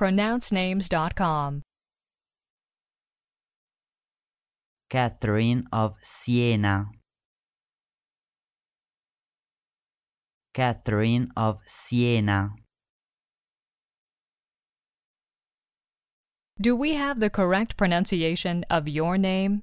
pronouncenames.com. Catherine of Siena. Catherine of Siena. Do we have the correct pronunciation of your name?